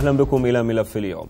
أهلا بكم إلى ملف اليوم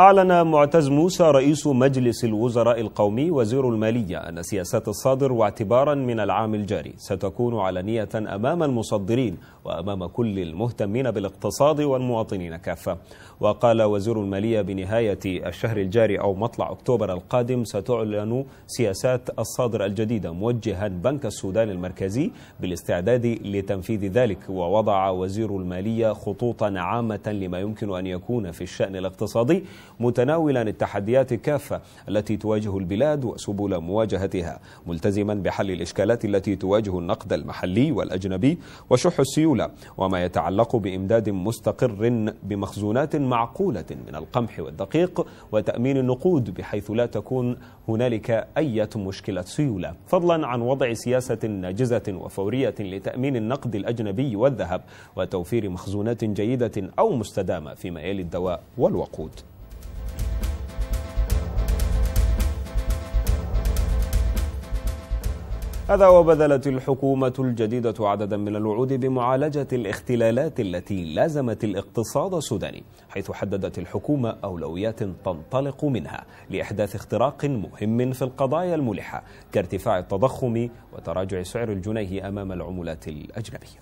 أعلن معتز موسى رئيس مجلس الوزراء القومي وزير المالية أن سياسات الصادر واعتبارا من العام الجاري ستكون علنية أمام المصدرين وأمام كل المهتمين بالاقتصاد والمواطنين كافة وقال وزير المالية بنهاية الشهر الجاري أو مطلع أكتوبر القادم ستعلن سياسات الصادر الجديدة موجها بنك السودان المركزي بالاستعداد لتنفيذ ذلك ووضع وزير المالية خطوطا عامة لما يمكن أن يكون في الشأن الاقتصادي متناولا التحديات الكافة التي تواجه البلاد وسبل مواجهتها ملتزما بحل الإشكالات التي تواجه النقد المحلي والأجنبي وشح السيولة وما يتعلق بإمداد مستقر بمخزونات معقولة من القمح والدقيق وتأمين النقود بحيث لا تكون هنالك أي مشكلة سيولة فضلا عن وضع سياسة ناجزة وفورية لتأمين النقد الأجنبي والذهب وتوفير مخزونات جيدة أو مستدامة فيما يلي الدواء والوقود هذا وبذلت الحكومة الجديدة عددا من الوعود بمعالجة الاختلالات التي لازمت الاقتصاد السوداني حيث حددت الحكومة أولويات تنطلق منها لإحداث اختراق مهم في القضايا الملحة كارتفاع التضخم وتراجع سعر الجنيه أمام العملات الأجنبية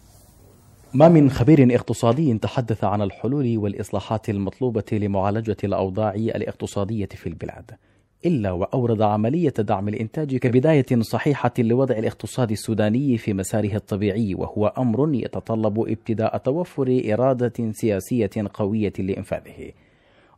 ما من خبير اقتصادي تحدث عن الحلول والإصلاحات المطلوبة لمعالجة الأوضاع الاقتصادية في البلاد إلا وأورد عملية دعم الإنتاج كبداية صحيحة لوضع الاقتصاد السوداني في مساره الطبيعي وهو أمر يتطلب ابتداء توفر إرادة سياسية قوية لإنفاذه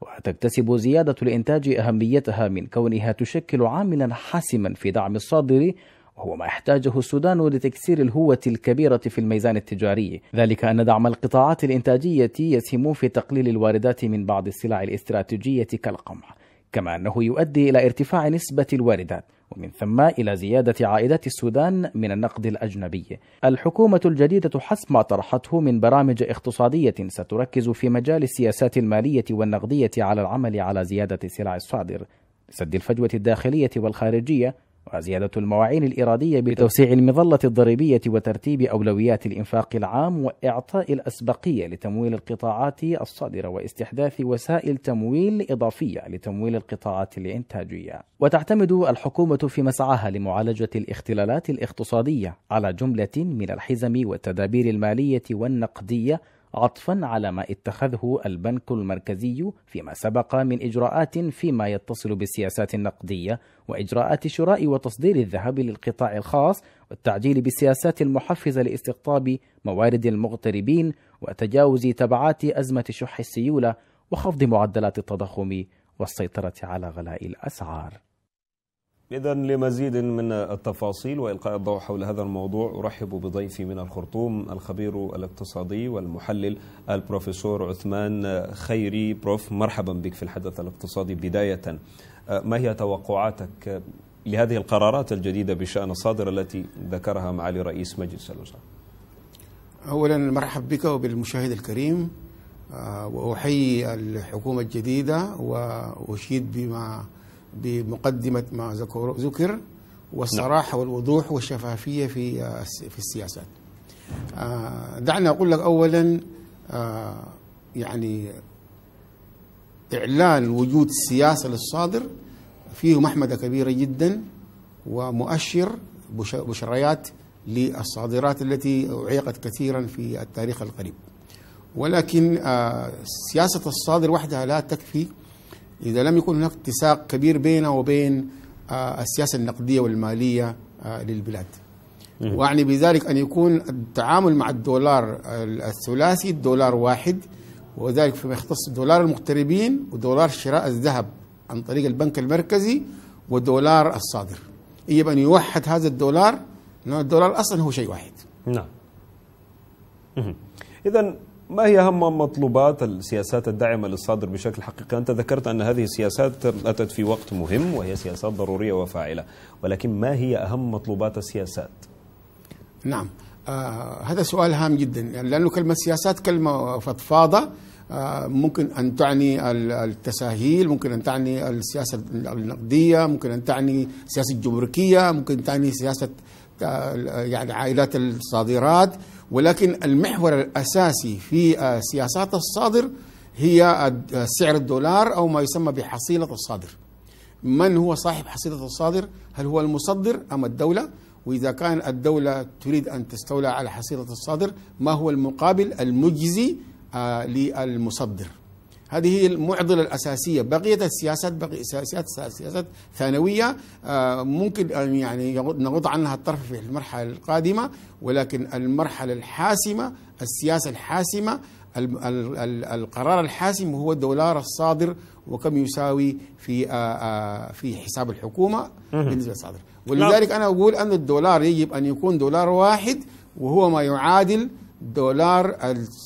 وتكتسب زيادة الإنتاج أهميتها من كونها تشكل عاملا حاسما في دعم الصادر وهو ما يحتاجه السودان لتكسير الهوة الكبيرة في الميزان التجاري ذلك أن دعم القطاعات الإنتاجية يسهم في تقليل الواردات من بعض السلع الاستراتيجية كالقمح كما أنه يؤدي إلى ارتفاع نسبة الواردات ومن ثم إلى زيادة عائدات السودان من النقد الأجنبي. الحكومة الجديدة حسب ما طرحته من برامج اقتصادية ستركز في مجال السياسات المالية والنقدية على العمل على زيادة السلع الصادر، لسد الفجوة الداخلية والخارجية وزيادة المواعين الإرادية بتوسيع المظلة الضريبية وترتيب أولويات الإنفاق العام وإعطاء الأسبقية لتمويل القطاعات الصادرة واستحداث وسائل تمويل إضافية لتمويل القطاعات الإنتاجية. وتعتمد الحكومة في مسعاها لمعالجة الاختلالات الاقتصادية على جملة من الحزم والتدابير المالية والنقدية عطفا على ما اتخذه البنك المركزي فيما سبق من إجراءات فيما يتصل بالسياسات النقدية وإجراءات شراء وتصدير الذهب للقطاع الخاص والتعجيل بالسياسات المحفزة لاستقطاب موارد المغتربين وتجاوز تبعات أزمة شح السيولة وخفض معدلات التضخم والسيطرة على غلاء الأسعار إذا لمزيد من التفاصيل وإلقاء الضوء حول هذا الموضوع أرحب بضيفي من الخرطوم الخبير الاقتصادي والمحلل البروفيسور عثمان خيري بروف مرحبا بك في الحدث الاقتصادي بداية ما هي توقعاتك لهذه القرارات الجديدة بشأن الصادرة التي ذكرها معالي رئيس مجلس الوزراء أولا مرحب بك وبالمشاهد الكريم آه، وأحيي الحكومة الجديدة وأشيد بما بمقدمة ما ذكر والصراحة نعم. والوضوح والشفافية في آه، في السياسات آه، دعنا أقول لك أولا آه، يعني إعلان وجود السياسة للصادر فيه محمدة كبيرة جدا ومؤشر بشريات للصادرات التي أعيقت كثيرا في التاريخ القريب ولكن سياسة الصادر وحدها لا تكفي إذا لم يكن هناك اتساق كبير بينه وبين آه، السياسة النقدية والمالية آه، للبلاد وأعني بذلك أن يكون التعامل مع الدولار الثلاثي الدولار واحد وذلك فيما يختص دولار المغتربين ودولار شراء الذهب عن طريق البنك المركزي ودولار الصادر يجب أن يوحد هذا الدولار لأن الدولار أصلا هو شيء واحد نعم إذا ما هي أهم مطلوبات السياسات الداعمة للصادر بشكل حقيقي أنت ذكرت أن هذه السياسات أتت في وقت مهم وهي سياسات ضرورية وفاعلة ولكن ما هي أهم مطلوبات السياسات نعم آه هذا سؤال هام جدا يعني لأنه كلمة سياسات كلمة فضفاضة آه ممكن أن تعني التساهيل ممكن أن تعني السياسة النقدية ممكن أن تعني سياسة الجمركية ممكن أن تعني سياسة آه، يعني عائلات الصادرات ولكن المحور الاساسي في آه، سياسات الصادر هي آه، سعر الدولار او ما يسمى بحصيله الصادر. من هو صاحب حصيله الصادر؟ هل هو المصدر ام الدوله؟ واذا كان الدوله تريد ان تستولى على حصيله الصادر ما هو المقابل المجزي للمصدر؟ هذه هي المعضلة الأساسية بقية السياسات بقية سياسات سياسات ثانوية آه، ممكن أن يعني نغض عنها الطرف في المرحلة القادمة ولكن المرحلة الحاسمة السياسة الحاسمة القرار الحاسم هو الدولار الصادر وكم يساوي في آه، آه، في حساب الحكومة بالنسبة للصادر نعم. ولذلك أنا أقول أن الدولار يجب أن يكون دولار واحد وهو ما يعادل دولار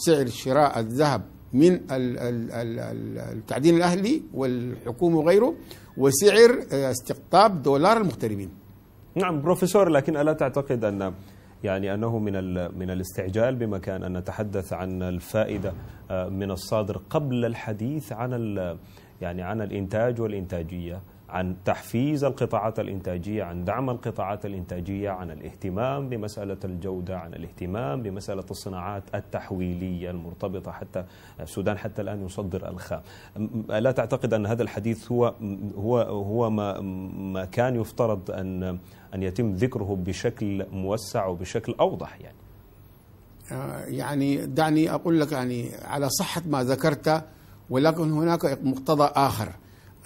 سعر شراء الذهب من التعدين الأهلي والحكومة وغيره وسعر آه، استقطاب دولار المغتربين نعم بروفيسور لكن ألا تعتقد أن يعني أنه من من الاستعجال بمكان أن نتحدث عن الفائدة آه، من الصادر قبل الحديث عن يعني عن الإنتاج والإنتاجية عن تحفيز القطاعات الإنتاجية عن دعم القطاعات الإنتاجية عن الاهتمام بمسألة الجودة عن الاهتمام بمسألة الصناعات التحويلية المرتبطة حتى السودان حتى الآن يصدر الخام لا تعتقد أن هذا الحديث هو هو هو ما, ما كان يفترض أن أن يتم ذكره بشكل موسع وبشكل أوضح يعني آه، يعني دعني أقول لك يعني على صحة ما ذكرت ولكن هناك مقتضى آخر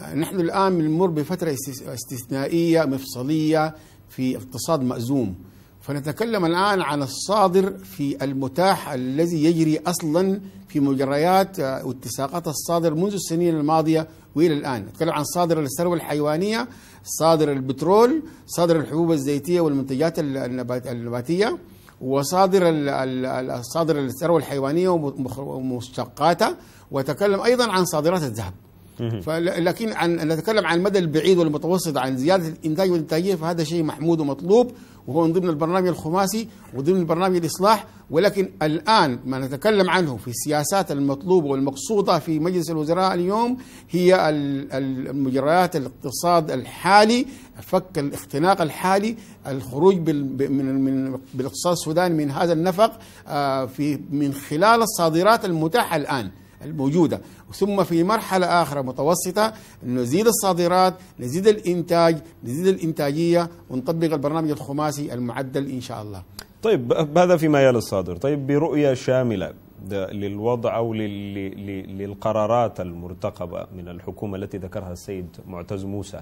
نحن الآن بنمر بفترة استثنائية مفصلية في اقتصاد مأزوم فنتكلم الآن عن الصادر في المتاح الذي يجري أصلا في مجريات آه، واتساقات الصادر منذ السنين الماضية وإلى الآن نتكلم عن صادر الثروة الحيوانية صادر البترول صادر الحبوب الزيتية والمنتجات النباتية وصادر الصادر الثروة الحيوانية ومشتقاتها وتكلم أيضا عن صادرات الذهب لكن عن نتكلم عن المدى البعيد والمتوسط عن زياده الانتاج والانتاجيه فهذا شيء محمود ومطلوب وهو من ضمن البرنامج الخماسي وضمن برنامج الاصلاح ولكن الان ما نتكلم عنه في السياسات المطلوبه والمقصوده في مجلس الوزراء اليوم هي المجريات الاقتصاد الحالي فك الاختناق الحالي الخروج من بالاقتصاد السوداني من هذا النفق آه، في من خلال الصادرات المتاحه الان الموجودة ثم في مرحلة آخرى متوسطة نزيد الصادرات نزيد الإنتاج نزيد الإنتاجية ونطبق البرنامج الخماسي المعدل إن شاء الله طيب هذا في ميال الصادر طيب برؤية شاملة للوضع أو للقرارات المرتقبة من الحكومة التي ذكرها السيد معتز موسى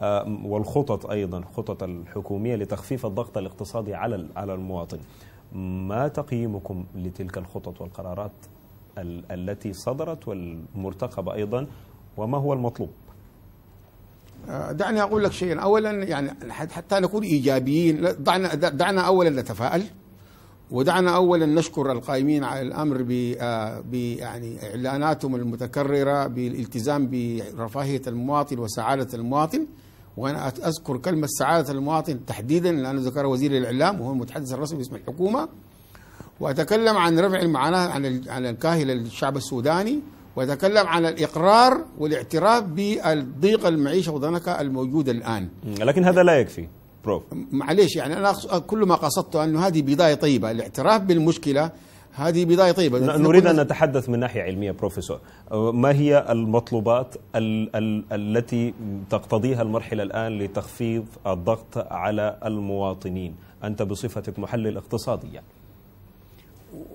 آه، والخطط أيضا خطط الحكومية لتخفيف الضغط الاقتصادي على على المواطن ما تقييمكم لتلك الخطط والقرارات ال التي صدرت والمرتقبة أيضا وما هو المطلوب آه، دعني أقول لك شيئا أولا يعني حتى نكون إيجابيين دعنا, دعنا أولا نتفائل ودعنا اولا نشكر القائمين على الامر آه، ب يعني اعلاناتهم المتكرره بالالتزام برفاهيه المواطن وسعاده المواطن وانا اذكر كلمه سعاده المواطن تحديدا لانه ذكرها وزير الاعلام وهو المتحدث الرسمي باسم الحكومه وأتكلم عن رفع المعاناة عن عن الكاهل للشعب السوداني وأتكلم عن الإقرار والاعتراف بالضيق المعيشة وضنكة الموجودة الآن لكن هذا لا يكفي بروف معليش يعني أنا كل ما قصدته أنه هذه بداية طيبة الاعتراف بالمشكلة هذه بداية طيبة نريد أن نتحدث من ناحية علمية بروفيسور ما هي المطلوبات ال ال التي تقتضيها المرحلة الآن لتخفيض الضغط على المواطنين أنت بصفتك محلل اقتصادي يعني.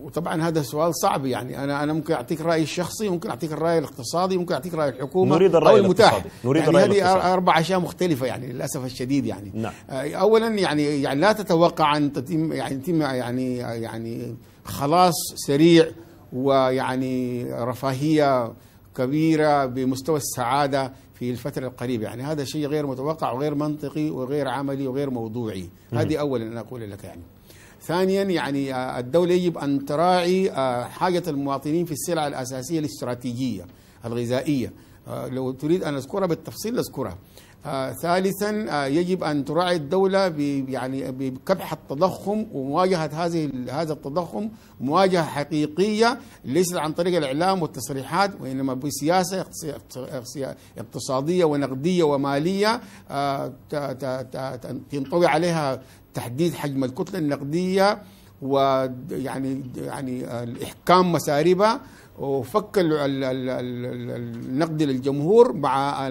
وطبعا هذا سؤال صعب يعني انا انا ممكن اعطيك رايي الشخصي ممكن اعطيك الراي الاقتصادي ممكن اعطيك راي الحكومه نريد الراي او المتاح نريد يعني الرأي هذه اربع اشياء مختلفه يعني للاسف الشديد يعني نعم. آه، اولا يعني يعني لا تتوقع ان تتم يعني يتم يعني يعني خلاص سريع ويعني رفاهيه كبيره بمستوى السعاده في الفترة القريبة يعني هذا شيء غير متوقع وغير منطقي وغير عملي وغير موضوعي هذه أولا أنا أقول لك يعني ثانيا يعني آه، الدولة يجب أن تراعي آه، حاجة المواطنين في السلع الأساسية الاستراتيجية الغذائية آه، لو تريد أن أذكرها بالتفصيل أذكرها آه ثالثا آه يجب ان تراعي الدوله يعني بكبح التضخم ومواجهه هذه هذا التضخم مواجهه حقيقيه ليست عن طريق الاعلام والتصريحات وانما بسياسه اقتصاديه ونقديه وماليه آه تنطوي عليها تحديد حجم الكتله النقديه ويعني يعني, يعني، آه، الاحكام مساربها وفك النقد للجمهور مع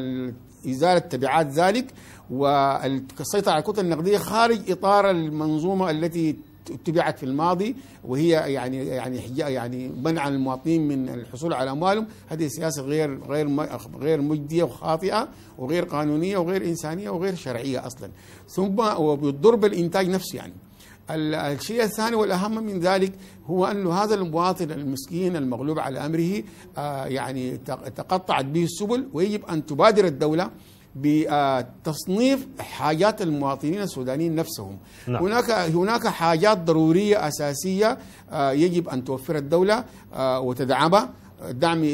إزالة تبعات ذلك والسيطرة على الكتل النقدية خارج إطار المنظومة التي اتبعت في الماضي وهي يعني يعني يعني منع المواطنين من الحصول على اموالهم هذه سياسه غير غير غير مجديه وخاطئه وغير قانونيه وغير انسانيه وغير شرعيه اصلا ثم وبتضر الانتاج نفسه يعني الشيء الثاني والأهم من ذلك هو أن هذا المواطن المسكين المغلوب على أمره آه، يعني تقطعت به السبل ويجب أن تبادر الدولة بتصنيف حاجات المواطنين السودانيين نفسهم نعم. هناك هناك حاجات ضروريه اساسيه آه، يجب ان توفر الدوله آه، وتدعمها دعم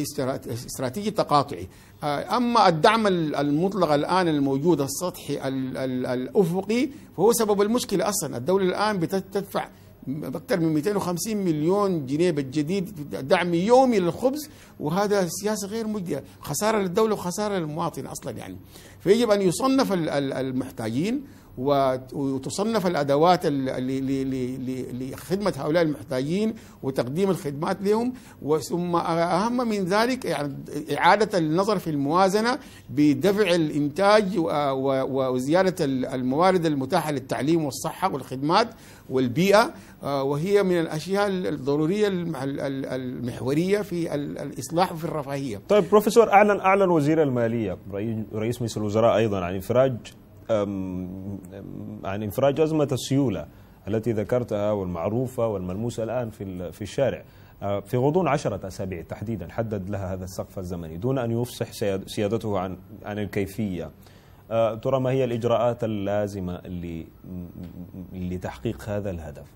استراتيجي تقاطعي آه، أما الدعم المطلق الآن الموجود السطحي الأفقي فهو سبب المشكلة أصلا الدولة الآن بتدفع أكثر من 250 مليون جنيه بالجديد دعم يومي للخبز وهذا سياسة غير مجدية خسارة للدولة وخسارة للمواطن أصلا يعني فيجب أن يصنف المحتاجين وتصنف الادوات لخدمه هؤلاء المحتاجين وتقديم الخدمات لهم ثم اهم من ذلك يعني اعاده النظر في الموازنه بدفع الانتاج وزياده الموارد المتاحه للتعليم والصحه والخدمات والبيئه آه، وهي من الاشياء الضروريه المحوريه في الاصلاح وفي الرفاهيه. طيب بروفيسور اعلن اعلن وزير الماليه رئيس مجلس الوزراء ايضا عن افراج عن يعني انفراج أزمة السيولة التي ذكرتها والمعروفة والملموسة الآن في في الشارع أه، في غضون عشرة أسابيع تحديدا حدد لها هذا السقف الزمني دون أن يفصح سيادته عن عن الكيفية أه، ترى ما هي الإجراءات اللازمة لتحقيق هذا الهدف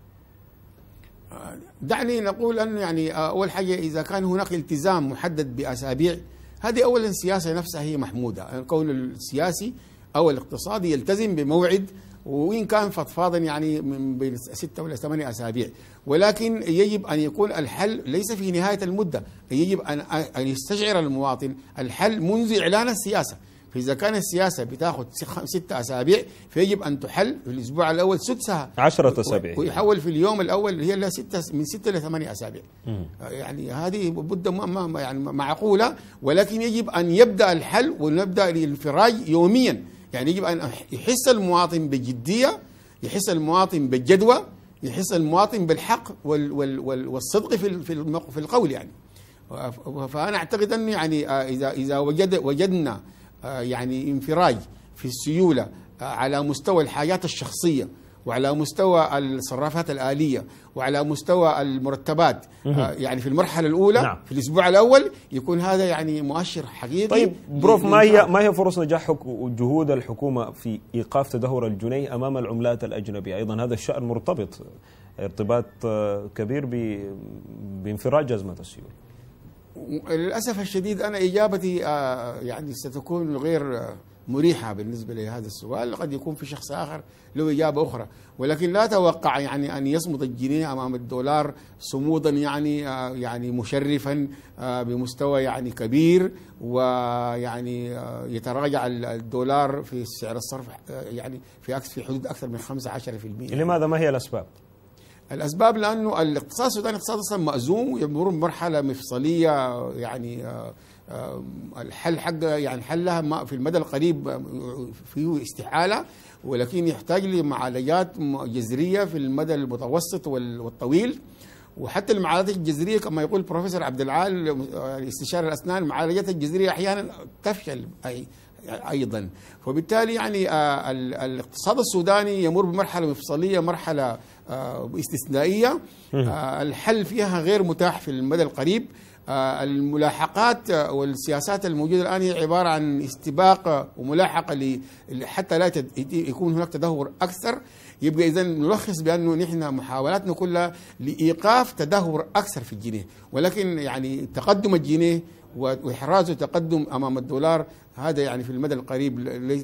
دعني نقول ان يعني أه، أول حاجة إذا كان هناك التزام محدد بأسابيع هذه أولا السياسة نفسها هي محمودة يعني كون السياسي او الاقتصاد يلتزم بموعد وان كان فضفاضا يعني من بين سته ولا ثمانيه اسابيع ولكن يجب ان يكون الحل ليس في نهايه المده يجب ان ان يستشعر المواطن الحل منذ اعلان السياسه فاذا كان السياسه بتاخذ ستة اسابيع فيجب ان تحل في الاسبوع الاول سدسها عشرة اسابيع ويحول في اليوم الاول هي ستة من ستة الى ثمانية اسابيع يعني هذه بد ما يعني معقوله ولكن يجب ان يبدا الحل ونبدا الانفراج يوميا يعني يجب أن يحس المواطن بجدية يحس المواطن بالجدوى يحس المواطن بالحق وال وال والصدق في في القول يعني فأنا أعتقد أنه يعني آه، إذا إذا وجد وجدنا آه، يعني انفراج في السيولة آه، على مستوى الحاجات الشخصية وعلى مستوى الصرافات الآلية وعلى مستوى المرتبات آه يعني في المرحلة الأولى نعم. في الأسبوع الأول يكون هذا يعني مؤشر حقيقي طيب بروف ما هي ما هي فرص نجاح جهود الحكومة في إيقاف تدهور الجنيه أمام العملات الأجنبية أيضا هذا الشأن مرتبط ارتباط آه، كبير بانفراج أزمة السيول للأسف الشديد أنا إجابتي آه، يعني ستكون غير آه، مريحة بالنسبة لهذا السؤال قد يكون في شخص آخر له إجابة أخرى ولكن لا توقع يعني أن يصمد الجنيه أمام الدولار صمودا يعني آه، يعني مشرفا آه، بمستوى يعني كبير ويعني آه، يتراجع الدولار في سعر الصرف يعني في في حدود أكثر من 15% لماذا ما هي الأسباب؟ الاسباب لانه الاقتصاد السوداني اقتصاد اصلا مأزوم ويمر بمرحله مفصليه يعني آه، آه، الحل حقها يعني حلها في المدى القريب آه، فيه استحاله ولكن يحتاج لمعالجات جذريه في المدى المتوسط والطويل وحتى المعالجات الجذريه كما يقول البروفيسور عبد العال استشاري الاسنان المعالجات الجذريه احيانا تفشل اي ايضا فبالتالي يعني الاقتصاد السوداني يمر بمرحله مفصليه مرحله آه، استثنائية آه، الحل فيها غير متاح في المدى القريب آه، الملاحقات والسياسات الموجودة الآن هي عبارة عن استباق وملاحقة حتى لا يكون هناك تدهور أكثر يبقى إذا نلخص بأنه نحن محاولاتنا كلها لإيقاف تدهور أكثر في الجنيه ولكن يعني تقدم الجنيه وإحرازه تقدم أمام الدولار هذا يعني في المدى القريب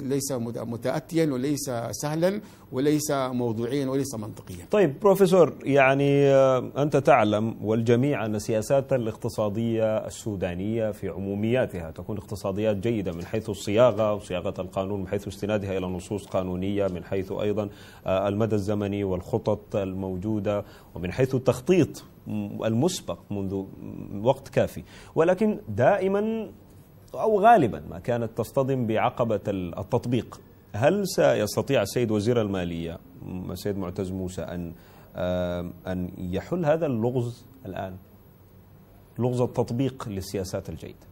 ليس متأتيا وليس سهلا وليس موضوعيا وليس منطقيا طيب بروفيسور يعني آه، أنت تعلم والجميع أن السياسات الاقتصادية السودانية في عمومياتها تكون اقتصاديات جيدة من حيث الصياغة وصياغة القانون من حيث استنادها إلى نصوص قانونية من حيث أيضا آه، المدى الزمني والخطط الموجودة ومن حيث التخطيط المسبق منذ وقت كافي ولكن دائما أو غالبا ما كانت تصطدم بعقبة التطبيق هل سيستطيع السيد وزير المالية السيد معتز موسى أن أن يحل هذا اللغز الآن لغز التطبيق للسياسات الجيدة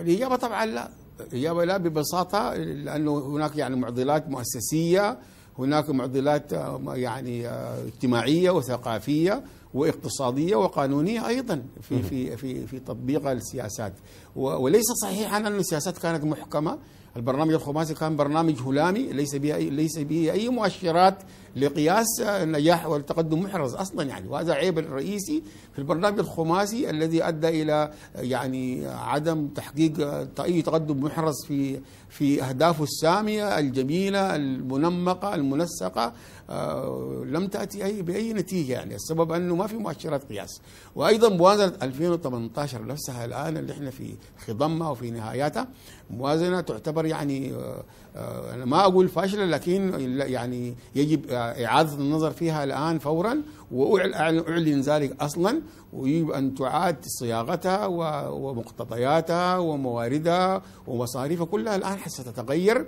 الإجابة طبعا لا الإجابة لا ببساطة لأنه هناك يعني معضلات مؤسسية هناك معضلات آه، يعني آه، اجتماعية وثقافية واقتصاديه وقانونيه ايضا في في في في تطبيق السياسات وليس صحيحا ان السياسات كانت محكمه البرنامج الخماسي كان برنامج هلامي ليس به ليس به اي مؤشرات لقياس النجاح والتقدم محرز اصلا يعني وهذا عيب الرئيسي في البرنامج الخماسي الذي ادى الى يعني عدم تحقيق اي تقدم محرز في في اهدافه الساميه الجميله المنمقه المنسقه آه، لم تاتي اي باي نتيجه يعني السبب انه ما في مؤشرات قياس وايضا موازنه 2018 نفسها الان اللي احنا في خضمها وفي نهاياتها موازنه تعتبر يعني آه، آه، انا ما اقول فاشله لكن يعني يجب آه، اعاده النظر فيها الان فورا واعلن ذلك اصلا ويجب ان تعاد صياغتها ومقتضياتها ومواردها ومصاريفها كلها الان حتى تتغير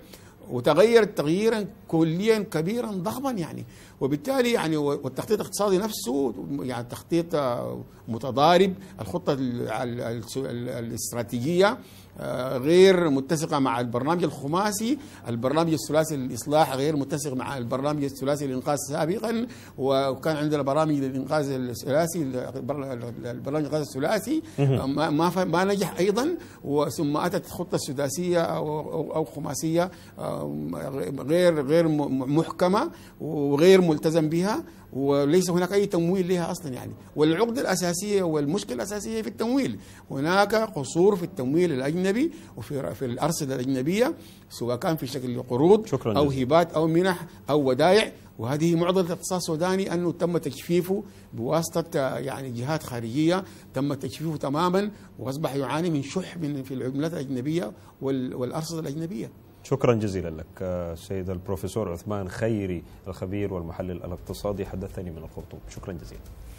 وتغيرت تغييرا كليا كبيرا ضخما يعني وبالتالي يعني والتخطيط الاقتصادي نفسه يعني تخطيط متضارب الخطه الاستراتيجيه آه، غير متسقة مع البرنامج الخماسي البرنامج الثلاثي للاصلاح غير متسق مع البرنامج الثلاثي للانقاذ سابقا وكان عندنا برامج الإنقاذ الثلاثي البرنامج الإنقاذ الثلاثي ما ما نجح أيضا ثم أتت خطة سداسية أو أو خماسية آه، غير غير محكمة وغير ملتزم بها وليس هناك أي تمويل لها أصلا يعني والعقدة الأساسية والمشكلة الأساسية في التمويل هناك قصور في التمويل الأجنبي وفي في الأرصدة الأجنبية سواء كان في شكل قروض شكرا أو هبات أو منح أو ودائع وهذه معضلة الاقتصاد السوداني أنه تم تجفيفه بواسطة يعني جهات خارجية تم تجفيفه تماما وأصبح يعاني من شح من في العملات الأجنبية والأرصدة الأجنبية شكرا جزيلا لك السيد آه، البروفيسور عثمان خيري الخبير والمحلل الاقتصادي حدثني من الخرطوم شكرا جزيلا